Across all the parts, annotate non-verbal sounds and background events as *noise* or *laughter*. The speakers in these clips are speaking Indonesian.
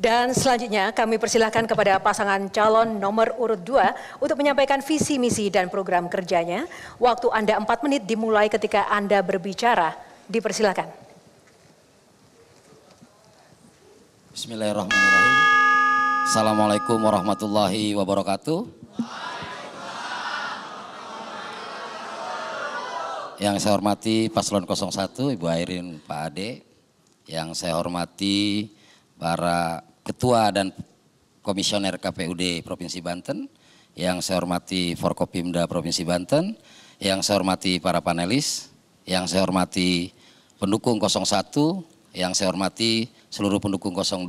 Dan selanjutnya kami persilahkan kepada pasangan calon nomor urut 2 untuk menyampaikan visi, misi, dan program kerjanya. Waktu Anda 4 menit dimulai ketika Anda berbicara. Dipersilahkan. Bismillahirrahmanirrahim. Assalamualaikum warahmatullahi wabarakatuh. Yang saya hormati Paslon 01, Ibu Airin Pak Ade. Yang saya hormati para Ketua dan Komisioner KPUD Provinsi Banten, yang saya hormati Forkopimda Provinsi Banten, yang saya hormati para panelis, yang saya hormati pendukung 01, yang saya hormati seluruh pendukung 02.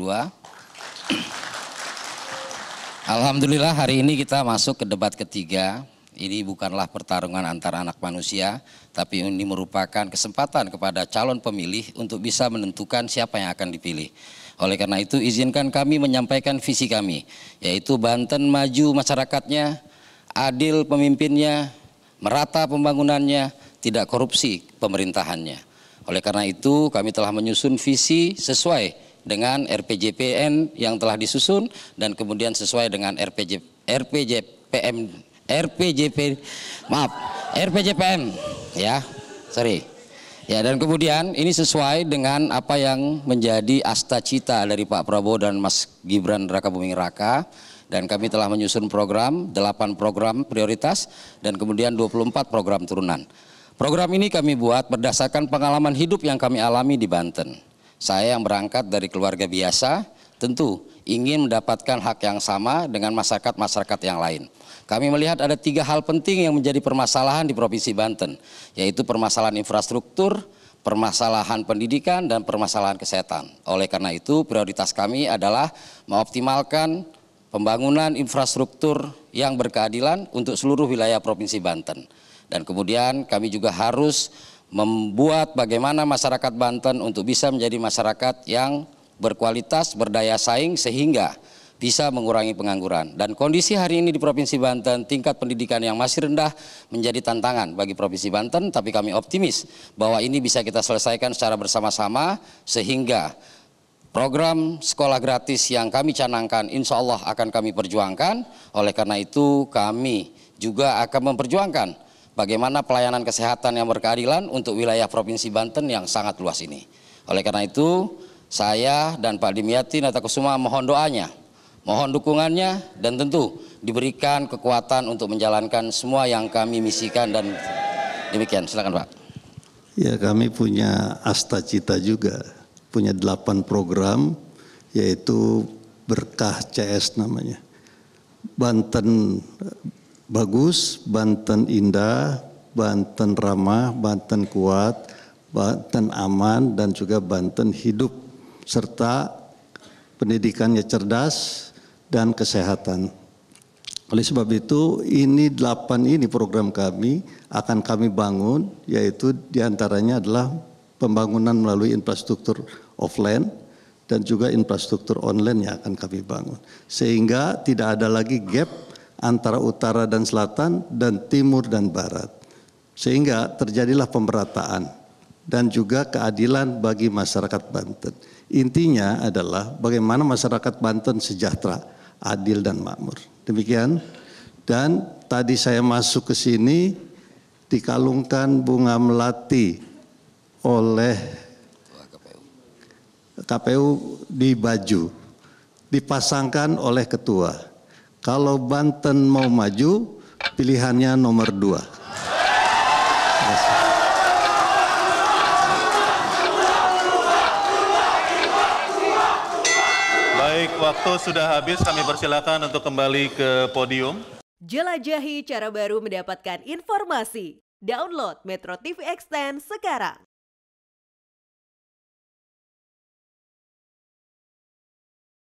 *clears throat* Alhamdulillah hari ini kita masuk ke debat ketiga. Ini bukanlah pertarungan antara anak manusia, tapi ini merupakan kesempatan kepada calon pemilih untuk bisa menentukan siapa yang akan dipilih. Oleh karena itu izinkan kami menyampaikan visi kami, yaitu Banten maju masyarakatnya, adil pemimpinnya, merata pembangunannya, tidak korupsi pemerintahannya. Oleh karena itu kami telah menyusun visi sesuai dengan RPJPN yang telah disusun dan kemudian sesuai dengan RPJ, RPJPM RPJP maaf RPJPM ya sorry Ya dan kemudian ini sesuai dengan apa yang menjadi asta cita dari Pak Prabowo dan Mas Gibran Raka Buming Raka dan kami telah menyusun program 8 program prioritas dan kemudian 24 program turunan. Program ini kami buat berdasarkan pengalaman hidup yang kami alami di Banten. Saya yang berangkat dari keluarga biasa, tentu ingin mendapatkan hak yang sama dengan masyarakat-masyarakat yang lain. Kami melihat ada tiga hal penting yang menjadi permasalahan di Provinsi Banten, yaitu permasalahan infrastruktur, permasalahan pendidikan, dan permasalahan kesehatan. Oleh karena itu, prioritas kami adalah mengoptimalkan pembangunan infrastruktur yang berkeadilan untuk seluruh wilayah Provinsi Banten. Dan kemudian kami juga harus membuat bagaimana masyarakat Banten untuk bisa menjadi masyarakat yang berkualitas, berdaya saing sehingga bisa mengurangi pengangguran. Dan kondisi hari ini di Provinsi Banten tingkat pendidikan yang masih rendah menjadi tantangan bagi Provinsi Banten, tapi kami optimis bahwa ini bisa kita selesaikan secara bersama-sama sehingga program sekolah gratis yang kami canangkan insya Allah akan kami perjuangkan. Oleh karena itu kami juga akan memperjuangkan bagaimana pelayanan kesehatan yang berkeadilan untuk wilayah Provinsi Banten yang sangat luas ini. Oleh karena itu, saya dan Pak Dimyati Natakusuma mohon doanya, mohon dukungannya dan tentu diberikan kekuatan untuk menjalankan semua yang kami misikan dan demikian. Silakan Pak. Ya kami punya asta cita juga, punya delapan program yaitu berkah CS namanya. Banten eh, bagus, Banten indah, Banten ramah, Banten kuat, Banten aman, dan juga Banten hidup serta pendidikannya cerdas dan kesehatan. Oleh sebab itu, ini delapan ini program kami akan kami bangun, yaitu diantaranya adalah pembangunan melalui infrastruktur offline dan juga infrastruktur online yang akan kami bangun. Sehingga tidak ada lagi gap antara utara dan selatan dan timur dan barat. Sehingga terjadilah pemerataan dan juga keadilan bagi masyarakat Banten. Intinya adalah bagaimana masyarakat Banten sejahtera, adil dan makmur. Demikian. Dan tadi saya masuk ke sini dikalungkan bunga melati oleh KPU di baju dipasangkan oleh ketua. Kalau Banten mau maju, pilihannya nomor dua. Baik, waktu sudah habis. Kami persilakan untuk kembali ke podium. Jelajahi cara baru mendapatkan informasi. Download Metro TV Extend sekarang.